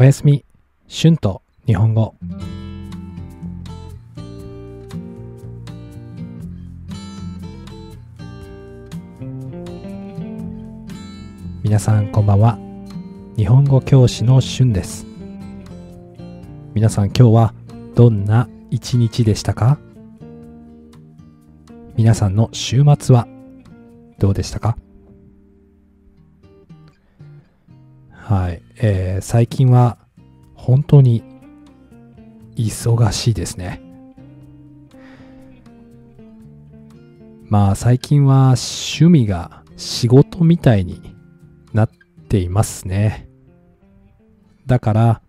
おやすみ春と日本語皆さんこんばんは日本語教師のしゅんです皆さん今日はどんな一日でしたか皆さんの週末はどうでしたかはい。えー、最近は本当に忙しいですね。まあ最近は趣味が仕事みたいになっていますね。だから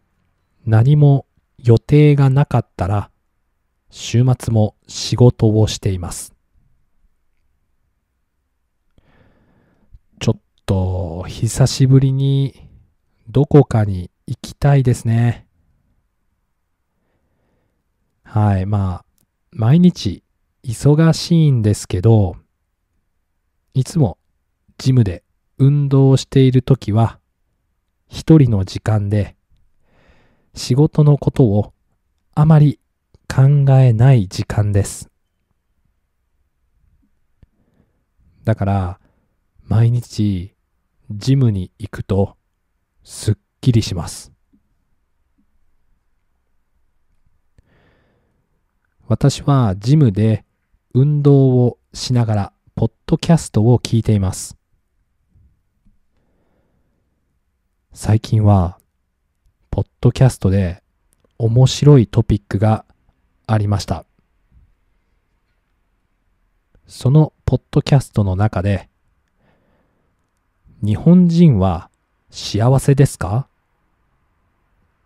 何も予定がなかったら週末も仕事をしています。ちょっと久しぶりにどこかに行きたいですね。はい、まあ、毎日忙しいんですけど、いつもジムで運動しているときは、一人の時間で仕事のことをあまり考えない時間です。だから、毎日ジムに行くと、すっきりします。私はジムで運動をしながらポッドキャストを聞いています。最近はポッドキャストで面白いトピックがありました。そのポッドキャストの中で日本人は幸せですか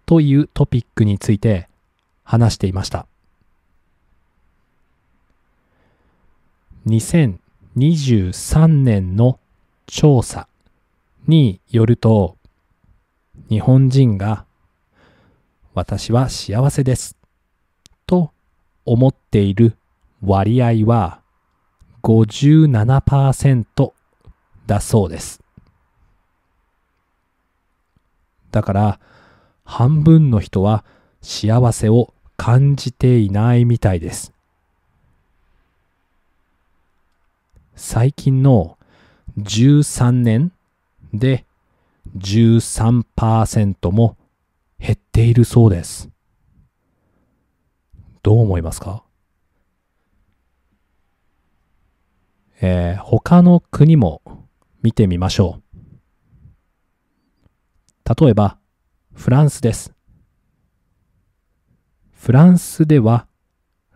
というトピックについて話していました。2023年の調査によると日本人が私は幸せですと思っている割合は57%だそうです。だから半分の人は幸せを感じていないみたいです最近の13年で13%も減っているそうですどう思いますかえー、他の国も見てみましょう。例えば、フランスです。フランスでは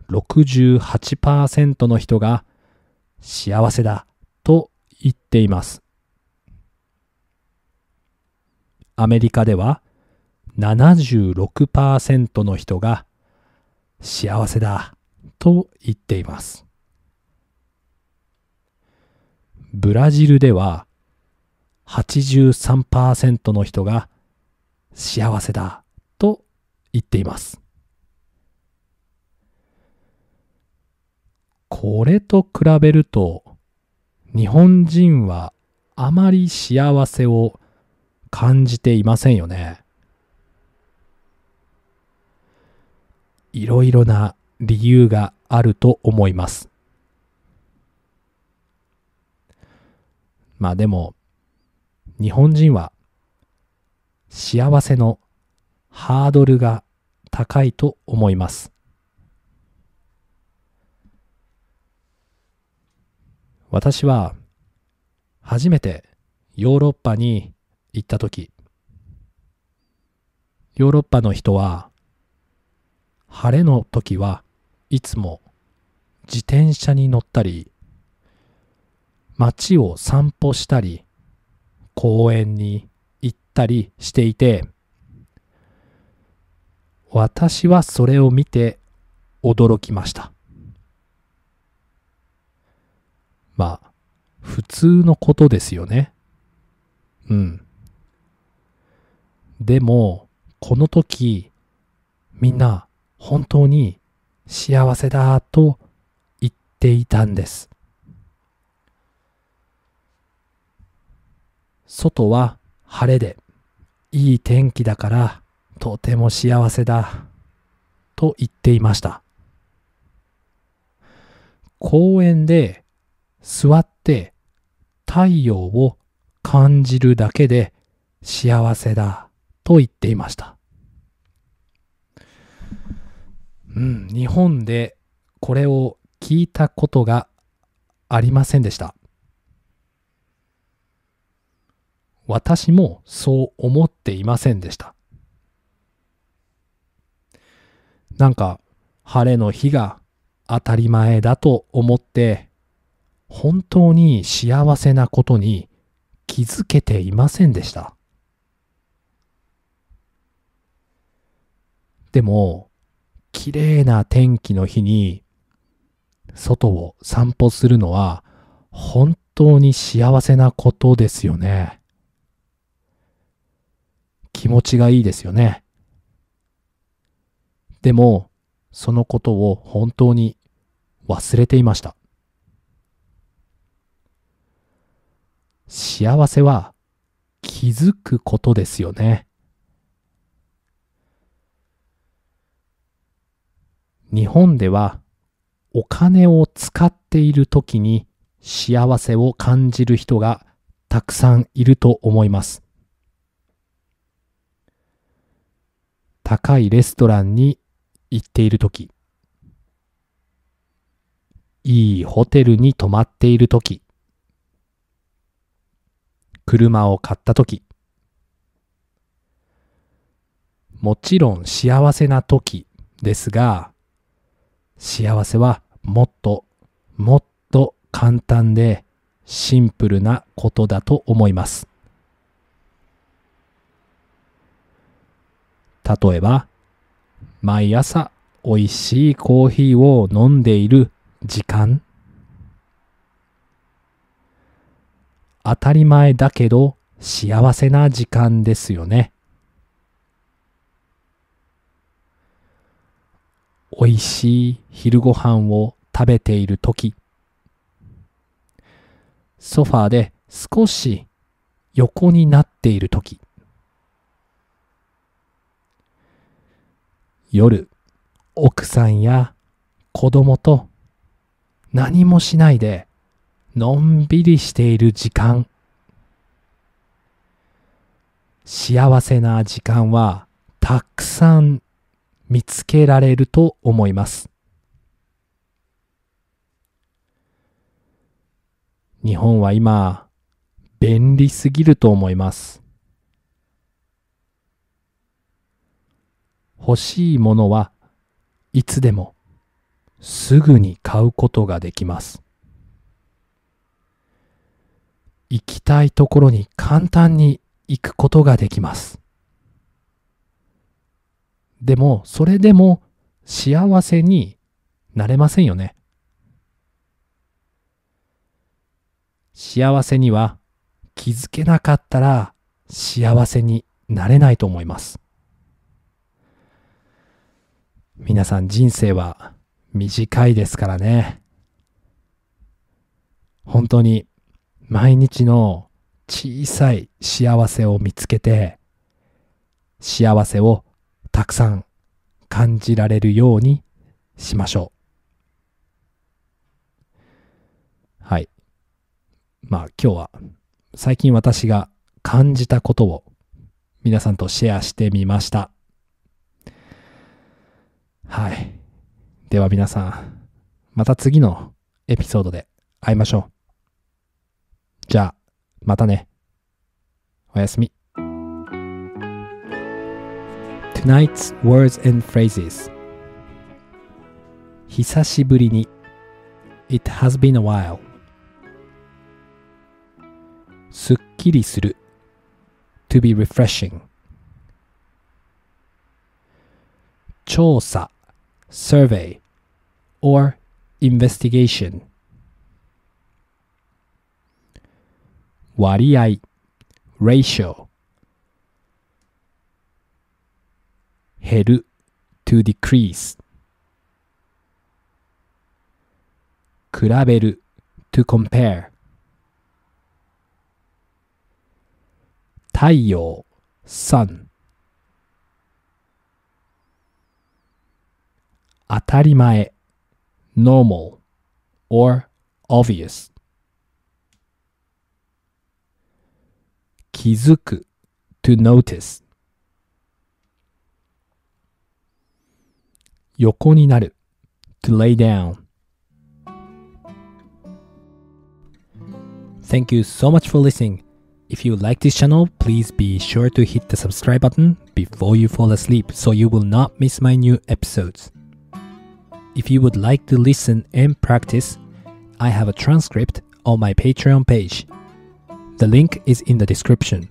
68%の人が幸せだと言っています。アメリカでは76%の人が幸せだと言っています。ブラジルでは83%の人が幸せだと言っています。これと比べると日本人はあまり幸せを感じていませんよね。いろいろな理由があると思います。まあでも日本人は幸せのハードルが高いと思います。私は初めてヨーロッパに行った時ヨーロッパの人は晴れの時はいつも自転車に乗ったり街を散歩したり公園に行ったりしていて私はそれを見て驚きましたまあ普通のことですよねうんでもこの時みんな本当に幸せだと言っていたんです外は晴れで、いい天気だから、とても幸せだ、と言っていました。公園で座って太陽を感じるだけで幸せだと言っていました。うん、日本でこれを聞いたことがありませんでした。私もそう思っていませんでした。なんか晴れの日が当たり前だと思って本当に幸せなことに気づけていませんでした。でも綺麗な天気の日に外を散歩するのは本当に幸せなことですよね。気持ちがいいですよね。でも、そのことを本当に忘れていました。幸せは気づくことですよね。日本ではお金を使っている時に幸せを感じる人がたくさんいると思います。高いレストランに行っているとき、いいホテルに泊まっているとき、車を買ったとき、もちろん幸せなときですが、幸せはもっともっと簡単でシンプルなことだと思います。例えば、毎朝美味しいコーヒーを飲んでいる時間。当たり前だけど幸せな時間ですよね。美味しい昼ご飯を食べている時。ソファーで少し横になっている時。夜、奥さんや子供と何もしないでのんびりしている時間幸せな時間はたくさん見つけられると思います日本は今便利すぎると思います欲しいものはいつでもすぐに買うことができます。行きたいところに簡単に行くことができます。でも、それでも幸せになれませんよね。幸せには気づけなかったら幸せになれないと思います。皆さん人生は短いですからね。本当に毎日の小さい幸せを見つけて、幸せをたくさん感じられるようにしましょう。はい。まあ今日は最近私が感じたことを皆さんとシェアしてみました。はい。では皆さん、また次のエピソードで会いましょう。じゃあ、またね。おやすみ。Tonight's words and phrases 久しぶりに It has been a while すっきりする To be refreshing 調査 survey, or investigation. 割合 ratio 減る to decrease 比べる to compare 太陽 sun atarimae, normal, or obvious. 気づく to notice 横になる to lay down Thank you so much for listening. If you like this channel, please be sure to hit the subscribe button before you fall asleep so you will not miss my new episodes. If you would like to listen and practice, I have a transcript on my Patreon page. The link is in the description.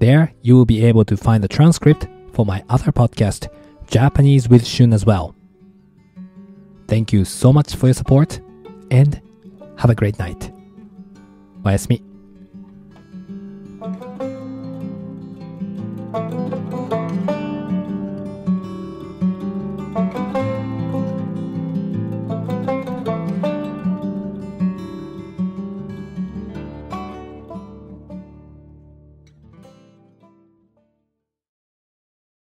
There, you will be able to find the transcript for my other podcast, Japanese with Shun, as well. Thank you so much for your support and have a great night. おやすみ。